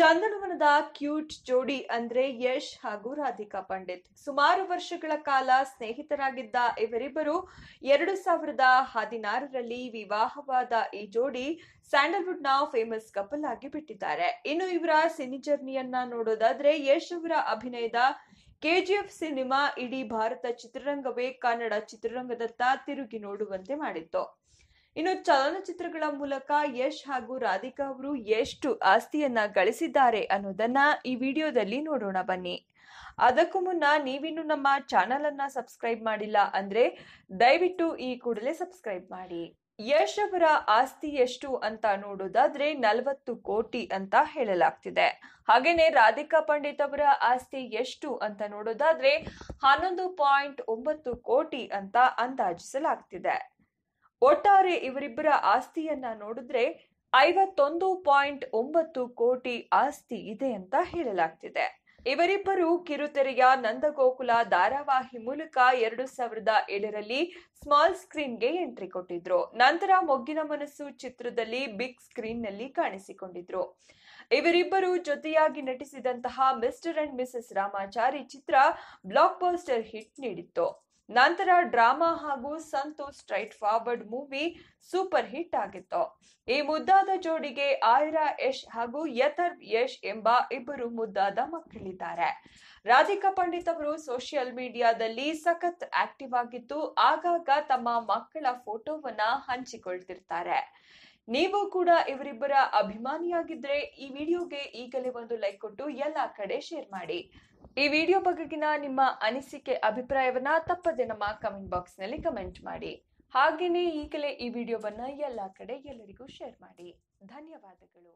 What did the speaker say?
ಚಂದನವನದ cute ಜೋಡಿ ಅಂದ್ರೆ ಯಶ್ ಹಾಗೂ ರಾಧಿಕಾ ಪಂಡಿತ್ ಸುಮಾರು ವರ್ಷಗಳ ಕಾಲ ಸ್ನೇಹಿತರಾಗಿದ್ದ ಇವರಿಬ್ಬರು ಎರಡು ಸಾವಿರದ ಹದಿನಾರರಲ್ಲಿ ವಿವಾಹವಾದ ಈ ಜೋಡಿ ಸ್ಯಾಂಡಲ್ವುಡ್ ನ ಫೇಮಸ್ ಕಪಲ್ ಆಗಿ ಬಿಟ್ಟಿದ್ದಾರೆ ಇನ್ನು ಇವರ ಸಿನಿ ಜರ್ನಿಯನ್ನ ನೋಡೋದಾದ್ರೆ ಯಶ್ ಅವರ ಅಭಿನಯದ ಕೆಜಿಎಫ್ ಸಿನಿಮಾ ಇಡೀ ಭಾರತ ಚಿತ್ರರಂಗವೇ ಕನ್ನಡ ಚಿತ್ರರಂಗದತ್ತ ತಿರುಗಿ ನೋಡುವಂತೆ ಮಾಡಿತ್ತು ಇನ್ನು ಚಲನಚಿತ್ರಗಳ ಮೂಲಕ ಯಶ್ ಹಾಗೂ ರಾಧಿಕಾ ಅವರು ಎಷ್ಟು ಆಸ್ತಿಯನ್ನ ಗಳಿಸಿದ್ದಾರೆ ಅನ್ನೋದನ್ನ ಈ ವಿಡಿಯೋದಲ್ಲಿ ನೋಡೋಣ ಬನ್ನಿ ಅದಕ್ಕೂ ಮುನ್ನ ನೀವಿನ್ನು ನಮ್ಮ ಚಾನೆಲ್ ಅನ್ನ ಸಬ್ಸ್ಕ್ರೈಬ್ ಮಾಡಿಲ್ಲ ಅಂದ್ರೆ ದಯವಿಟ್ಟು ಈ ಕೂಡಲೇ ಸಬ್ಸ್ಕ್ರೈಬ್ ಮಾಡಿ ಯಶ್ ಅವರ ಆಸ್ತಿ ಎಷ್ಟು ಅಂತ ನೋಡೋದಾದ್ರೆ ನಲವತ್ತು ಕೋಟಿ ಅಂತ ಹೇಳಲಾಗ್ತಿದೆ ಹಾಗೇನೆ ರಾಧಿಕಾ ಪಂಡಿತ್ ಅವರ ಆಸ್ತಿ ಎಷ್ಟು ಅಂತ ನೋಡೋದಾದ್ರೆ ಹನ್ನೊಂದು ಪಾಯಿಂಟ್ ಒಂಬತ್ತು ಕೋಟಿ ಅಂತ ಅಂದಾಜಿಸಲಾಗ್ತಿದೆ ಒಟ್ಟಾರೆ ಇವರಿಬ್ಬರ ಆಸ್ತಿಯನ್ನ ನೋಡಿದ್ರೆ ಐವತ್ತೊಂದು ಪಾಯಿಂಟ್ ಒಂಬತ್ತು ಕೋಟಿ ಆಸ್ತಿ ಇದೆ ಅಂತ ಹೇಳಲಾಗ್ತಿದೆ ಇವರಿಬ್ಬರು ಕಿರುತೆರೆಯ ನಂದಗೋಕುಲ ಧಾರಾವಾಹಿ ಮೂಲಕ ಎರಡು ಸಾವಿರದ ಏಳರಲ್ಲಿ ಸ್ಮಾಲ್ ಸ್ಕ್ರೀನ್ಗೆ ಎಂಟ್ರಿ ಕೊಟ್ಟಿದ್ರು ನಂತರ ಮೊಗ್ಗಿನ ಮನಸ್ಸು ಚಿತ್ರದಲ್ಲಿ ಬಿಗ್ ಸ್ಕ್ರೀನ್ ನಲ್ಲಿ ಕಾಣಿಸಿಕೊಂಡಿದ್ರು ಇವರಿಬ್ಬರು ಜೊತೆಯಾಗಿ ನಟಿಸಿದಂತಹ ಮಿಸ್ಟರ್ ಅಂಡ್ ಮಿಸಸ್ ರಾಮಾಚಾರಿ ಚಿತ್ರ ಬ್ಲಾಕ್ ಪೋಸ್ಟರ್ ಹಿಟ್ ನೀಡಿತ್ತು ನಂತರ ಡ್ರಾಮಾ ಹಾಗೂ Santhu straightforward movie super hit ಆಗಿತ್ತು ಈ ಮುದ್ದಾದ ಜೋಡಿಗೆ ಆಯ್ರಾ ಯಶ್ ಹಾಗೂ ಯತರ್ ಯಶ್ ಎಂಬ ಇಬ್ಬರು ಮುದ್ದಾದ ಮಕ್ಕಳಿದ್ದಾರೆ ರಾಧಿಕಾ ಪಂಡಿತ್ ಅವರು ಸೋಷಿಯಲ್ ಮೀಡಿಯಾದಲ್ಲಿ ಸಖತ್ ಆಕ್ಟಿವ್ ಆಗಿದ್ದು ಆಗಾಗ ತಮ್ಮ ಮಕ್ಕಳ ಫೋಟೋವನ್ನ ಹಂಚಿಕೊಳ್ತಿರ್ತಾರೆ ನೀವು ಕೂಡ ಇವರಿಬ್ಬರ ಅಭಿಮಾನಿಯಾಗಿದ್ರೆ ಈ ವಿಡಿಯೋಗೆ ಈಗಲೇ ಒಂದು ಲೈಕ್ ಕೊಟ್ಟು ಎಲ್ಲಾ ಕಡೆ ಶೇರ್ ಮಾಡಿ ಈ ವಿಡಿಯೋ ಬಗೆಗಿನ ನಿಮ್ಮ ಅನಿಸಿಕೆ ಅಭಿಪ್ರಾಯವನ್ನ ತಪ್ಪದೆ ನಮ್ಮ ಕಮೆಂಟ್ ಬಾಕ್ಸ್ ನಲ್ಲಿ ಕಮೆಂಟ್ ಮಾಡಿ ಹಾಗೆಯೇ ಈಗಲೇ ಈ ವಿಡಿಯೋವನ್ನ ಎಲ್ಲಾ ಕಡೆ ಎಲ್ಲರಿಗೂ ಶೇರ್ ಮಾಡಿ ಧನ್ಯವಾದಗಳು